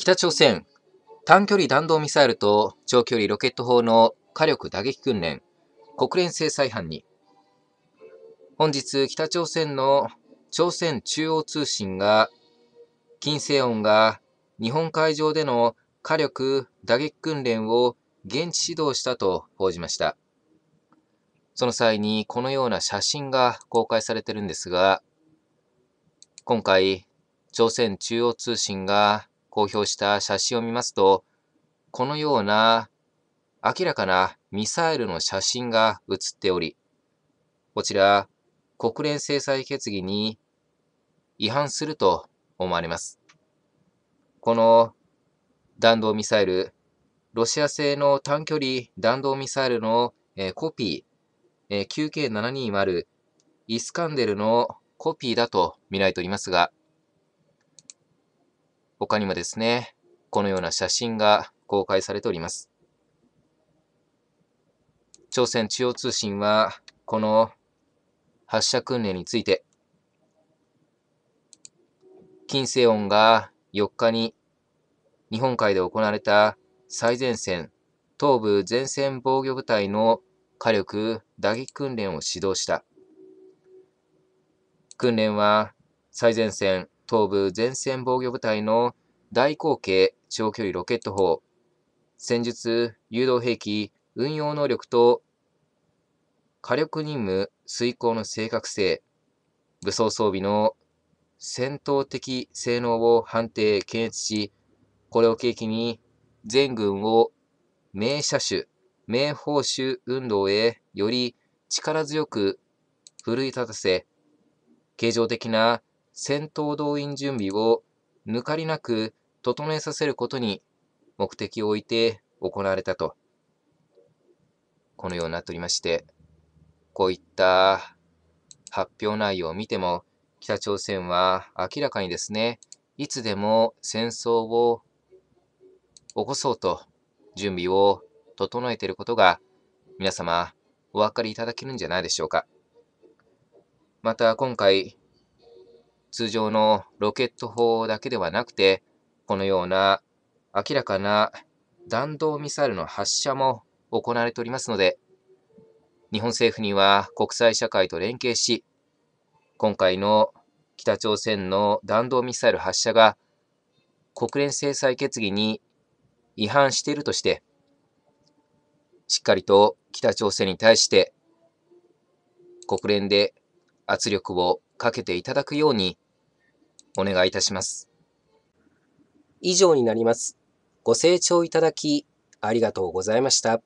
北朝鮮、短距離弾道ミサイルと長距離ロケット砲の火力打撃訓練、国連制裁班に、本日、北朝鮮の朝鮮中央通信が、金星音が日本海上での火力打撃訓練を現地指導したと報じました。その際にこのような写真が公開されてるんですが、今回、朝鮮中央通信が公表した写真を見ますと、このような明らかなミサイルの写真が写っており、こちら、国連制裁決議に違反すると思われます。この弾道ミサイル、ロシア製の短距離弾道ミサイルの、えコピー、え QK720 イスカンデルのコピーだと見られておりますが、他にもですね、このような写真が公開されております。朝鮮中央通信は、この発射訓練について、金星音が4日に日本海で行われた最前線、東部前線防御部隊の火力打撃訓練を指導した。訓練は最前線東部前線防御部隊の大口径長距離ロケット砲、戦術、誘導兵器、運用能力と火力任務遂行の正確性、武装装備の戦闘的性能を判定・検閲し、これを契機に全軍を名車種、名報酬運動へより力強く奮い立たせ、形状的な戦闘動員準備を抜かりなく整えさせることに目的を置いて行われたと、このようになっておりまして、こういった発表内容を見ても、北朝鮮は明らかにですね、いつでも戦争を起こそうと準備を整えていることが、皆様お分かりいただけるんじゃないでしょうか。また今回、通常のロケット砲だけではなくて、このような明らかな弾道ミサイルの発射も行われておりますので、日本政府には国際社会と連携し、今回の北朝鮮の弾道ミサイル発射が国連制裁決議に違反しているとして、しっかりと北朝鮮に対して国連で圧力をかけていただくようにお願いいたします。以上になります。ご清聴いただきありがとうございました。